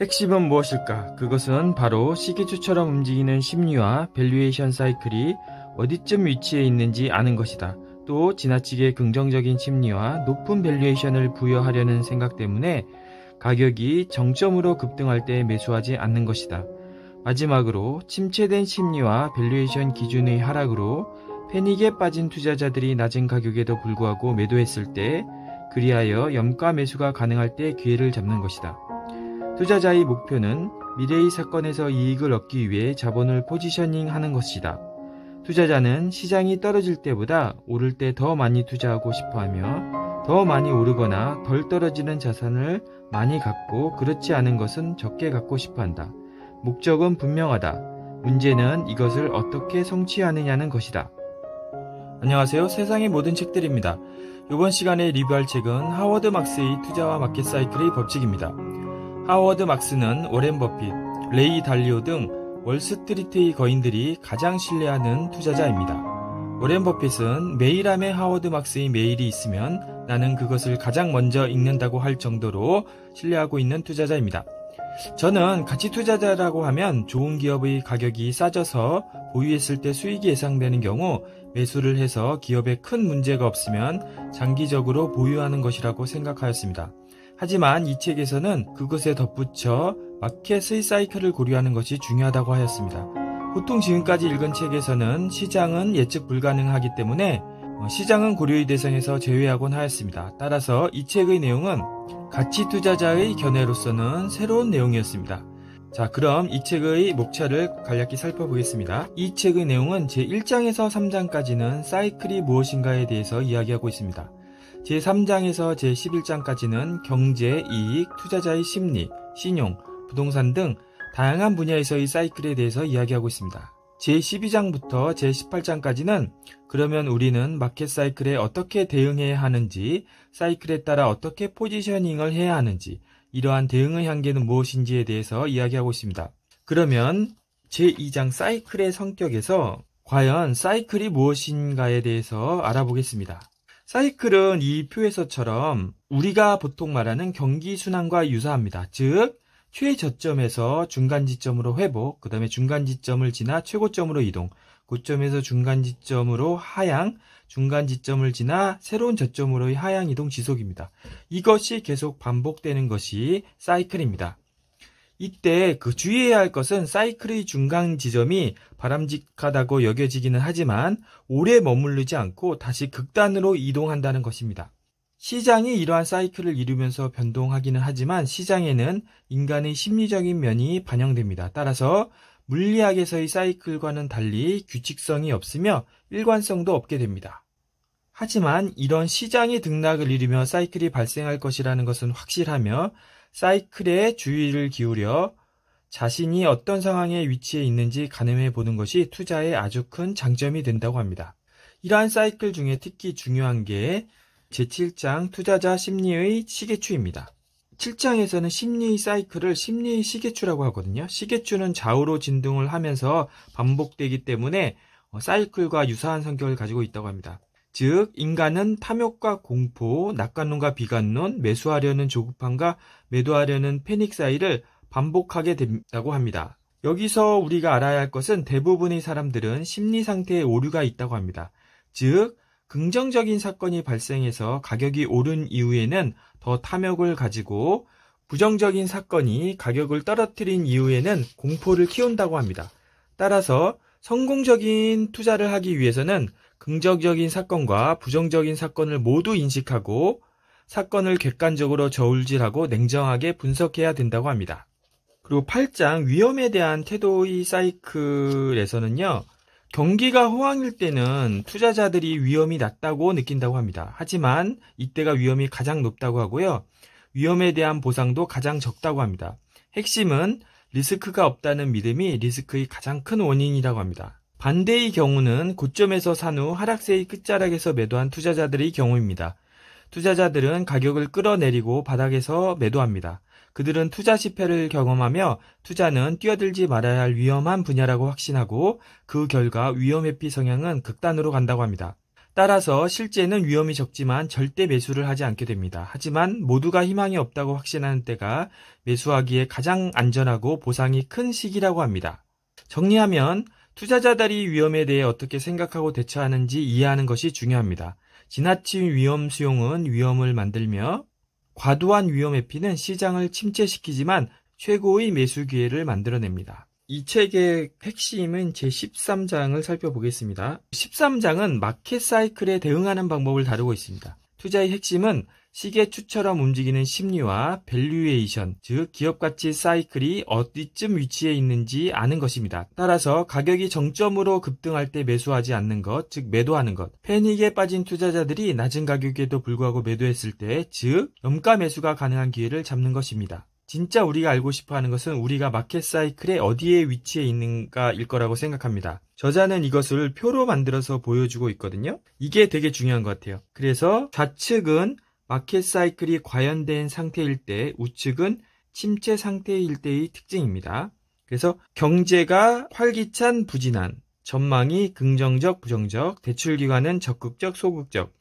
핵심은 무엇일까? 그것은 바로 시계추처럼 움직이는 심리와 밸류에이션 사이클이 어디쯤 위치해 있는지 아는 것이다. 또 지나치게 긍정적인 심리와 높은 밸류에이션을 부여하려는 생각 때문에 가격이 정점으로 급등할 때 매수하지 않는 것이다. 마지막으로 침체된 심리와 밸류에이션 기준의 하락으로 패닉에 빠진 투자자들이 낮은 가격에도 불구하고 매도했을 때 그리하여 염가 매수가 가능할 때 기회를 잡는 것이다. 투자자의 목표는 미래의 사건에서 이익을 얻기 위해 자본을 포지셔닝 하는 것이다. 투자자는 시장이 떨어질 때보다 오를 때 더 많이 투자하고 싶어 하며 더 많이 오르거나 덜 떨어지는 자산을 많이 갖고 그렇지 않은 것은 적게 갖고 싶어 한다. 목적은 분명하다. 문제는 이것을 어떻게 성취하느냐는 것이다. 안녕하세요. 세상의 모든 책들입니다. 이번 시간에 리뷰할 책은 하워드 막스의 투자와 마켓 사이클의 법칙입니다. 하워드 막스는 워렌 버핏, 레이 달리오 등 월스트리트의 거인들이 가장 신뢰하는 투자자입니다. 워렌 버핏은 매일 암에 하워드 막스의 메일이 있으면 나는 그것을 가장 먼저 읽는다고 할 정도로 신뢰하고 있는 투자자입니다. 저는 가치 투자자라고 하면 좋은 기업의 가격이 싸져서 보유했을 때 수익이 예상되는 경우 매수를 해서 기업에 큰 문제가 없으면 장기적으로 보유하는 것이라고 생각하였습니다. 하지만 이 책에서는 그것에 덧붙여 마켓의 사이클을 고려하는 것이 중요하다고 하였습니다. 보통 지금까지 읽은 책에서는 시장은 예측 불가능하기 때문에 어, 시장은 고려의 대상에서 제외하곤 하였습니다. 따라서 이 책의 내용은 가치 투자자의 견해로서는 새로운 내용이었습니다. 자, 그럼 이 책의 목차를 간략히 살펴보겠습니다. 이 책의 내용은 제1장에서 3장까지는 사이클이 무엇인가에 대해서 이야기하고 있습니다. 제3장에서 제11장까지는 경제, 이익, 투자자의 심리, 신용, 부동산 등 다양한 분야에서의 사이클에 대해서 이야기하고 있습니다. 제12장부터 제18장까지는 그러면 우리는 마켓 사이클에 어떻게 대응해야 하는지, 사이클에 따라 어떻게 포지셔닝을 해야 하는지, 이러한 대응의 한계는 무엇인지에 대해서 이야기하고 있습니다. 그러면 제2장 사이클의 성격에서 과연 사이클이 무엇인가에 대해서 알아보겠습니다. 사이클은 이 표에서처럼 우리가 보통 말하는 경기 순환과 유사합니다. 즉, 최저점에서 중간 지점으로 회복, 그 다음에 중간 지점을 지나 최고점으로 이동, 고점에서 중간 지점으로 하향, 중간 지점을 지나 새로운 저점으로의 하향 이동 지속입니다. 이것이 계속 반복되는 것이 사이클입니다. 이때 그 주의해야 할 것은 사이클의 중간 지점이 바람직하다고 여겨지기는 하지만 오래 머무르지 않고 다시 극단으로 이동한다는 것입니다. 시장이 이러한 사이클을 이루면서 변동하기는 하지만 시장에는 인간의 심리적인 면이 반영됩니다. 따라서 물리학에서의 사이클과는 달리 규칙성이 없으며 일관성도 없게 됩니다. 하지만 이런 시장이 등락을 이루며 사이클이 발생할 것이라는 것은 확실하며 사이클에 주의를 기울여 자신이 어떤 상황에 위치해 있는지 가늠해 보는 것이 투자의 아주 큰 장점이 된다고 합니다. 이러한 사이클 중에 특히 중요한 게 제7장 투자자 심리의 시계추입니다. 7장에서는 심리의 사이클을 심리의 시계추라고 하거든요. 시계추는 좌우로 진동을 하면서 반복되기 때문에 어, 사이클과 유사한 성격을 가지고 있다고 합니다. 즉 인간은 탐욕과 공포, 낙관론과 비관론, 매수하려는 조급함과 매도하려는 패닉 사이를 반복하게 된다고 합니다. 여기서 우리가 알아야 할 것은 대부분의 사람들은 심리 상태에 오류가 있다고 합니다. 즉 긍정적인 사건이 발생해서 가격이 오른 이후에는 더 탐욕을 가지고 부정적인 사건이 가격을 떨어뜨린 이후에는 공포를 키운다고 합니다. 따라서 성공적인 투자를 하기 위해서는 긍정적인 사건과 부정적인 사건을 모두 인식하고 사건을 객관적으로 저울질하고 냉정하게 분석해야 된다고 합니다. 그리고 8장 위험에 대한 태도의 사이클에서는요. 경기가 호황일 때는 투자자들이 위험이 낮다고 느낀다고 합니다. 하지만 이때가 위험이 가장 높다고 하고요. 위험에 대한 보상도 가장 적다고 합니다. 핵심은 리스크가 없다는 믿음이 리스크의 가장 큰 원인이라고 합니다. 반대의 경우는 고점에서 산 후 하락세의 끝자락에서 매도한 투자자들의 경우입니다. 투자자들은 가격을 끌어내리고 바닥에서 매도합니다. 그들은 투자 실패를 경험하며 투자는 뛰어들지 말아야 할 위험한 분야라고 확신하고 그 결과 위험 회피 성향은 극단으로 간다고 합니다. 따라서 실제는 위험이 적지만 절대 매수를 하지 않게 됩니다. 하지만 모두가 희망이 없다고 확신하는 때가 매수하기에 가장 안전하고 보상이 큰 시기라고 합니다. 정리하면 투자자들이 위험에 대해 어떻게 생각하고 대처하는지 이해하는 것이 중요합니다. 지나친 위험 수용은 위험을 만들며 과도한 위험 회피는 시장을 침체시키지만 최고의 매수 기회를 만들어냅니다. 이 책의 핵심은 제13장을 살펴보겠습니다. 13장은 마켓 사이클에 대응하는 방법을 다루고 있습니다. 투자의 핵심은 시계추처럼 움직이는 심리와 밸류에이션, 즉 기업 가치 사이클이 어디쯤 위치해 있는지 아는 것입니다. 따라서 가격이 정점으로 급등할 때 매수하지 않는 것, 즉 매도하는 것. 패닉에 빠진 투자자들이 낮은 가격에도 불구하고 매도했을 때, 즉 염가 매수가 가능한 기회를 잡는 것입니다. 진짜 우리가 알고 싶어 하는 것은 우리가 마켓 사이클에 어디에 위치해 있는가일 거라고 생각합니다. 저자는 이것을 표로 만들어서 보여주고 있거든요. 이게 되게 중요한 것 같아요. 그래서 좌측은 마켓 사이클이 과연된 상태일 때 우측은 침체 상태일 때의 특징입니다. 그래서 경제가 활기찬 부진한, 전망이 긍정적 부정적, 대출 기관은 적극적 소극적,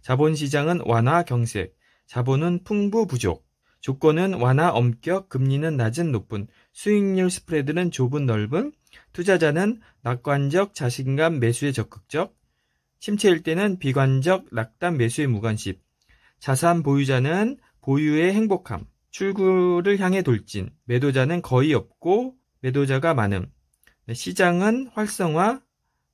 자본 시장은 완화 경색, 자본은 풍부 부족, 조건은 완화 엄격, 금리는 낮은 높은, 수익률 스프레드는 좁은 넓은, 투자자는 낙관적 자신감 매수에 적극적, 침체일 때는 비관적 낙담 매수에 무관심, 자산 보유자는 보유의 행복함, 출구를 향해 돌진, 매도자는 거의 없고 매도자가 많음, 네, 시장은 활성화,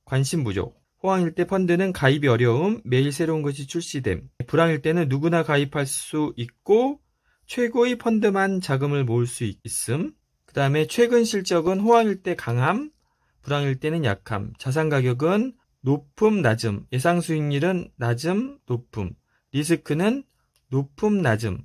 관심 부족, 호황일 때 펀드는 가입이 어려움, 매일 새로운 것이 출시됨, 불황일 때는 누구나 가입할 수 있고 최고의 펀드만 자금을 모을 수 있음, 그 다음에 최근 실적은 호황일 때 강함, 불황일 때는 약함, 자산 가격은 높음, 낮음, 예상 수익률은 낮음, 높음, 리스크는 높음, 낮음.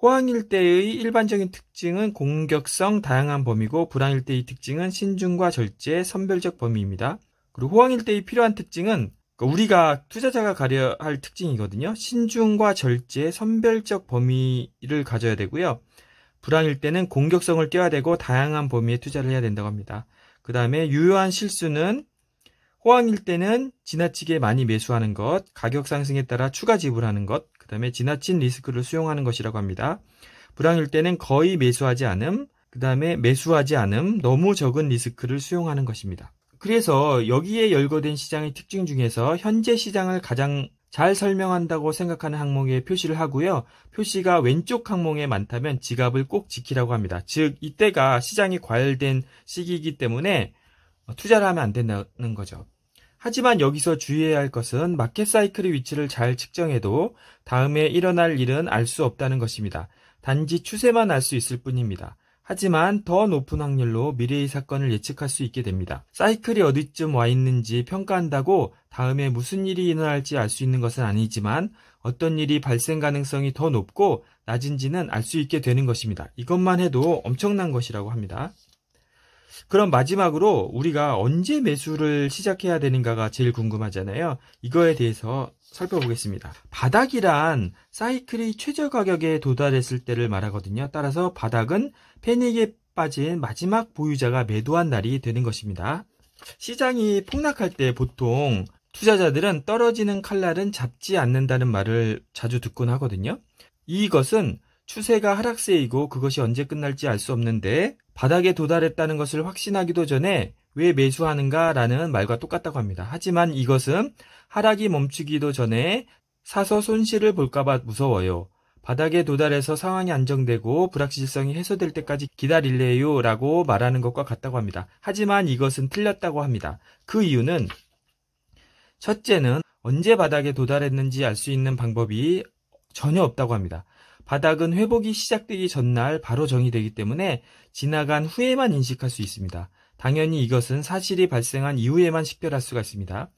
호황일 때의 일반적인 특징은 공격성, 다양한 범위고 불황일 때의 특징은 신중과 절제, 선별적 범위입니다. 그리고 호황일 때의 필요한 특징은 그러니까 우리가 투자자가 가려 할 특징이거든요. 신중과 절제, 선별적 범위를 가져야 되고요. 불황일 때는 공격성을 띄워야 되고 다양한 범위에 투자를 해야 된다고 합니다. 그 다음에 유효한 실수는 호황일 때는 지나치게 많이 매수하는 것, 가격 상승에 따라 추가 지불하는 것, 그 다음에 지나친 리스크를 수용하는 것이라고 합니다. 불황일 때는 거의 매수하지 않음, 그 다음에 매수하지 않음, 너무 적은 리스크를 수용하는 것입니다. 그래서 여기에 열거된 시장의 특징 중에서 현재 시장을 가장 잘 설명한다고 생각하는 항목에 표시를 하고요. 표시가 왼쪽 항목에 많다면 지갑을 꼭 지키라고 합니다. 즉, 이때가 시장이 과열된 시기이기 때문에 투자를 하면 안 된다는 거죠. 하지만 여기서 주의해야 할 것은 마켓 사이클의 위치를 잘 측정해도 다음에 일어날 일은 알 수 없다는 것입니다. 단지 추세만 알 수 있을 뿐입니다. 하지만 더 높은 확률로 미래의 사건을 예측할 수 있게 됩니다. 사이클이 어디쯤 와 있는지 평가한다고 다음에 무슨 일이 일어날지 알 수 있는 것은 아니지만 어떤 일이 발생 가능성이 더 높고 낮은지는 알 수 있게 되는 것입니다. 이것만 해도 엄청난 것이라고 합니다. 그럼 마지막으로 우리가 언제 매수를 시작해야 되는가가 제일 궁금하잖아요. 이거에 대해서 살펴보겠습니다. 바닥이란 사이클이 최저 가격에 도달했을 때를 말하거든요. 따라서 바닥은 패닉에 빠진 마지막 보유자가 매도한 날이 되는 것입니다. 시장이 폭락할 때 보통 투자자들은 떨어지는 칼날은 잡지 않는다는 말을 자주 듣곤 하거든요. 이것은 추세가 하락세이고 그것이 언제 끝날지 알 수 없는데 바닥에 도달했다는 것을 확신하기도 전에 왜 매수하는가라는 말과 똑같다고 합니다. 하지만 이것은 하락이 멈추기도 전에 사서 손실을 볼까봐 무서워요. 바닥에 도달해서 상황이 안정되고 불확실성이 해소될 때까지 기다릴래요 라고 말하는 것과 같다고 합니다. 하지만 이것은 틀렸다고 합니다. 그 이유는 첫째는 언제 바닥에 도달했는지 알 수 있는 방법이 전혀 없다고 합니다. 바닥은 회복이 시작되기 전날 바로 정의되기 때문에 지나간 후에만 인식할 수 있습니다. 당연히 이것은 사실이 발생한 이후에만 식별할 수가 있습니다.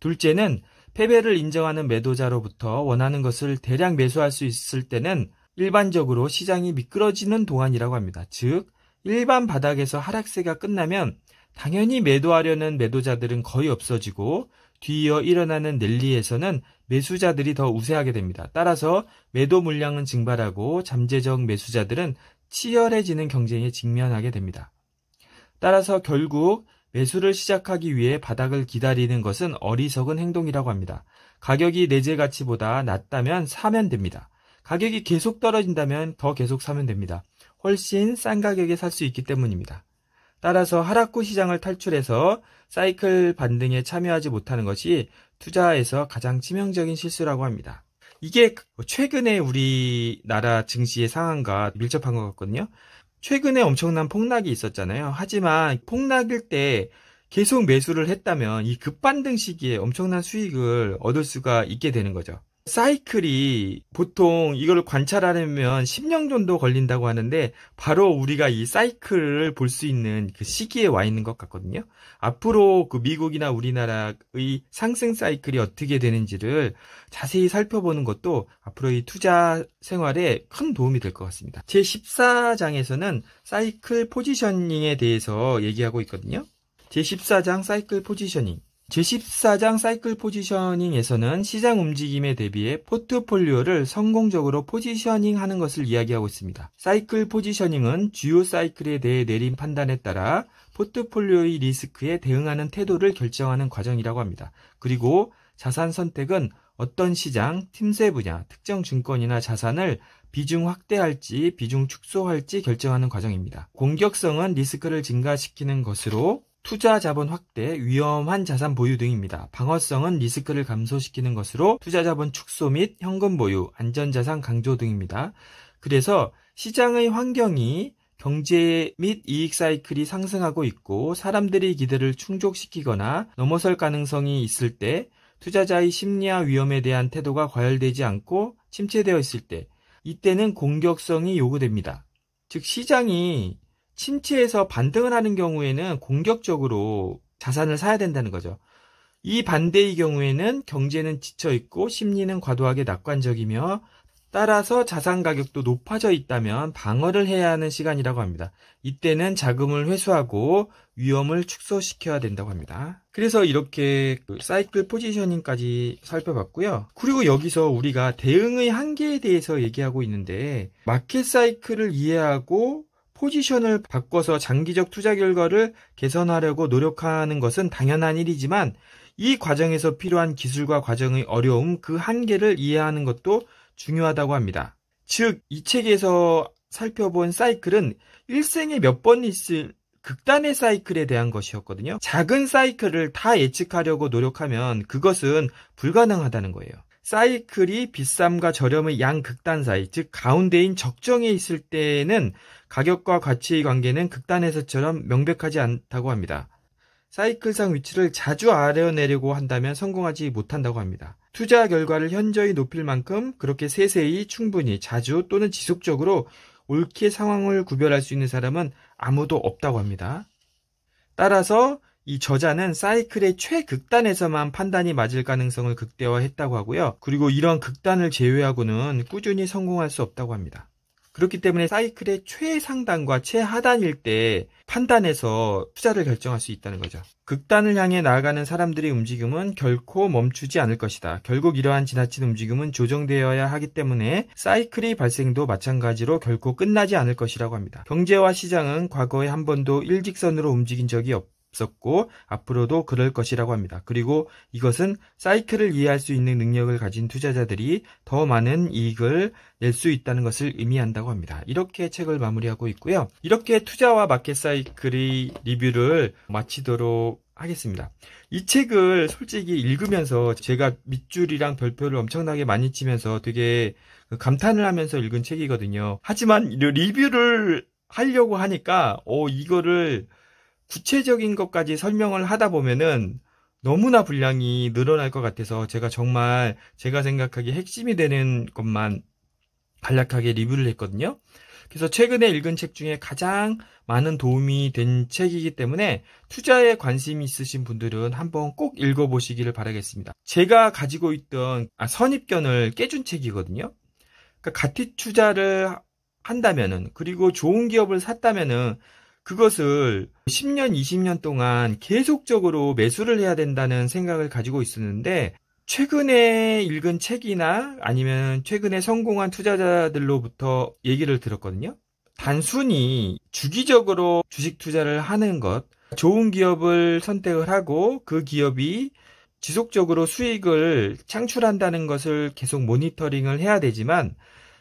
둘째는 패배를 인정하는 매도자로부터 원하는 것을 대량 매수할 수 있을 때는 일반적으로 시장이 미끄러지는 동안이라고 합니다. 즉, 일반 바닥에서 하락세가 끝나면 당연히 매도하려는 매도자들은 거의 없어지고 뒤이어 일어나는 랠리에서는 매수자들이 더 우세하게 됩니다. 따라서 매도 물량은 증발하고 잠재적 매수자들은 치열해지는 경쟁에 직면하게 됩니다. 따라서 결국 매수를 시작하기 위해 바닥을 기다리는 것은 어리석은 행동이라고 합니다. 가격이 내재 가치보다 낮다면 사면 됩니다. 가격이 계속 떨어진다면 더 계속 사면 됩니다. 훨씬 싼 가격에 살 수 있기 때문입니다. 따라서 하락구 시장을 탈출해서 사이클 반등에 참여하지 못하는 것이 투자에서 가장 치명적인 실수라고 합니다. 이게 최근에 우리나라 증시의 상황과 밀접한 것 같거든요. 최근에 엄청난 폭락이 있었잖아요. 하지만 폭락일 때 계속 매수를 했다면 이 급반등 시기에 엄청난 수익을 얻을 수가 있게 되는 거죠. 사이클이 보통 이걸 관찰하려면 10년 정도 걸린다고 하는데 바로 우리가 이 사이클을 볼 수 있는 그 시기에 와 있는 것 같거든요. 앞으로 그 미국이나 우리나라의 상승 사이클이 어떻게 되는지를 자세히 살펴보는 것도 앞으로 이 투자 생활에 큰 도움이 될 것 같습니다. 제 14장에서는 사이클 포지셔닝에 대해서 얘기하고 있거든요. 제 14장 사이클 포지셔닝. 제14장 사이클 포지셔닝에서는 시장 움직임에 대비해 포트폴리오를 성공적으로 포지셔닝 하는 것을 이야기하고 있습니다. 사이클 포지셔닝은 주요 사이클에 대해 내린 판단에 따라 포트폴리오의 리스크에 대응하는 태도를 결정하는 과정이라고 합니다. 그리고 자산 선택은 어떤 시장, 팀세 분야, 특정 증권이나 자산을 비중 확대할지 비중 축소할지 결정하는 과정입니다. 공격성은 리스크를 증가시키는 것으로 투자 자본 확대, 위험한 자산 보유 등입니다. 방어성은 리스크를 감소시키는 것으로 투자 자본 축소 및 현금 보유, 안전 자산 강조 등입니다. 그래서 시장의 환경이 경제 및 이익 사이클이 상승하고 있고 사람들이 기대를 충족시키거나 넘어설 가능성이 있을 때 투자자의 심리와 위험에 대한 태도가 과열되지 않고 침체되어 있을 때 이때는 공격성이 요구됩니다. 즉 시장이 침체에서 반등을 하는 경우에는 공격적으로 자산을 사야 된다는 거죠. 이 반대의 경우에는 경제는 지쳐 있고 심리는 과도하게 낙관적이며 따라서 자산 가격도 높아져 있다면 방어를 해야 하는 시간이라고 합니다. 이때는 자금을 회수하고 위험을 축소시켜야 된다고 합니다. 그래서 이렇게 그 사이클 포지셔닝까지 살펴봤고요. 그리고 여기서 우리가 대응의 한계에 대해서 얘기하고 있는데 마켓 사이클을 이해하고 포지션을 바꿔서 장기적 투자 결과를 개선하려고 노력하는 것은 당연한 일이지만 이 과정에서 필요한 기술과 과정의 어려움 그 한계를 이해하는 것도 중요하다고 합니다. 즉, 이 책에서 살펴본 사이클은 일생에 몇 번 있을 극단의 사이클에 대한 것이었거든요. 작은 사이클을 다 예측하려고 노력하면 그것은 불가능하다는 거예요. 사이클이 비쌈과 저렴의 양극단 사이, 즉 가운데인 적정에 있을 때에는 가격과 가치의 관계는 극단 해서처럼 명백하지 않다고 합니다. 사이클상 위치를 자주 아려내려고 한다면 성공하지 못한다고 합니다. 투자 결과를 현저히 높일 만큼 그렇게 세세히 충분히 자주 또는 지속적으로 옳게 상황을 구별할 수 있는 사람은 아무도 없다고 합니다. 따라서 이 저자는 사이클의 최극단에서만 판단이 맞을 가능성을 극대화했다고 하고요. 그리고 이런 극단을 제외하고는 꾸준히 성공할 수 없다고 합니다. 그렇기 때문에 사이클의 최상단과 최하단일 때 판단해서 투자를 결정할 수 있다는 거죠. 극단을 향해 나아가는 사람들의 움직임은 결코 멈추지 않을 것이다. 결국 이러한 지나친 움직임은 조정되어야 하기 때문에 사이클의 발생도 마찬가지로 결코 끝나지 않을 것이라고 합니다. 경제와 시장은 과거에 한 번도 일직선으로 움직인 적이 없고 없었고 앞으로도 그럴 것이라고 합니다. 그리고 이것은 사이클을 이해할 수 있는 능력을 가진 투자자들이 더 많은 이익을 낼 수 있다는 것을 의미한다고 합니다. 이렇게 책을 마무리하고 있고요. 이렇게 투자와 마켓 사이클의 리뷰를 마치도록 하겠습니다. 이 책을 솔직히 읽으면서 제가 밑줄이랑 별표를 엄청나게 많이 치면서 되게 감탄을 하면서 읽은 책이거든요. 하지만 리뷰를 하려고 하니까 어 이거를 구체적인 것까지 설명을 하다 보면은 너무나 분량이 늘어날 것 같아서 제가 정말 제가 생각하기에 핵심이 되는 것만 간략하게 리뷰를 했거든요. 그래서 최근에 읽은 책 중에 가장 많은 도움이 된 책이기 때문에 투자에 관심이 있으신 분들은 한번 꼭 읽어보시기를 바라겠습니다. 제가 가지고 있던 아, 선입견을 깨준 책이거든요. 그러니까 가티 투자를 한다면은 그리고 좋은 기업을 샀다면은 그것을 10년, 20년 동안 계속적으로 매수를 해야 된다는 생각을 가지고 있었는데 최근에 읽은 책이나 아니면 최근에 성공한 투자자들로부터 얘기를 들었거든요. 단순히 주기적으로 주식 투자를 하는 것, 좋은 기업을 선택을 하고 그 기업이 지속적으로 수익을 창출한다는 것을 계속 모니터링을 해야 되지만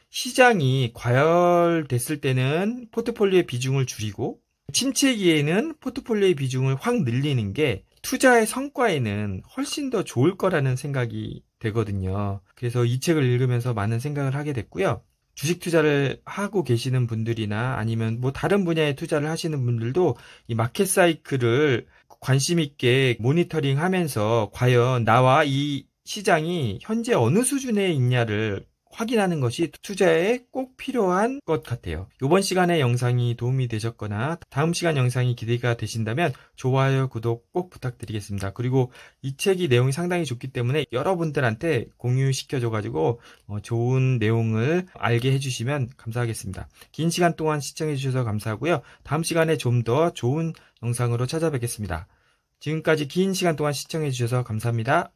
시장이 과열됐을 때는 포트폴리오의 비중을 줄이고 침체기에는 포트폴리오의 비중을 확 늘리는 게 투자의 성과에는 훨씬 더 좋을 거라는 생각이 되거든요. 그래서 이 책을 읽으면서 많은 생각을 하게 됐고요. 주식 투자를 하고 계시는 분들이나 아니면 뭐 다른 분야에 투자를 하시는 분들도 이 마켓 사이클을 관심 있게 모니터링 하면서 과연 나와 이 시장이 현재 어느 수준에 있냐를 확인하는 것이 투자에 꼭 필요한 것 같아요. 이번 시간의 영상이 도움이 되셨거나 다음 시간 영상이 기대가 되신다면 좋아요, 구독 꼭 부탁드리겠습니다. 그리고 이 책이 내용이 상당히 좋기 때문에 여러분들한테 공유시켜줘가지고 어, 좋은 내용을 알게 해주시면 감사하겠습니다. 긴 시간 동안 시청해주셔서 감사하고요. 다음 시간에 좀 더 좋은 영상으로 찾아뵙겠습니다. 지금까지 긴 시간 동안 시청해주셔서 감사합니다.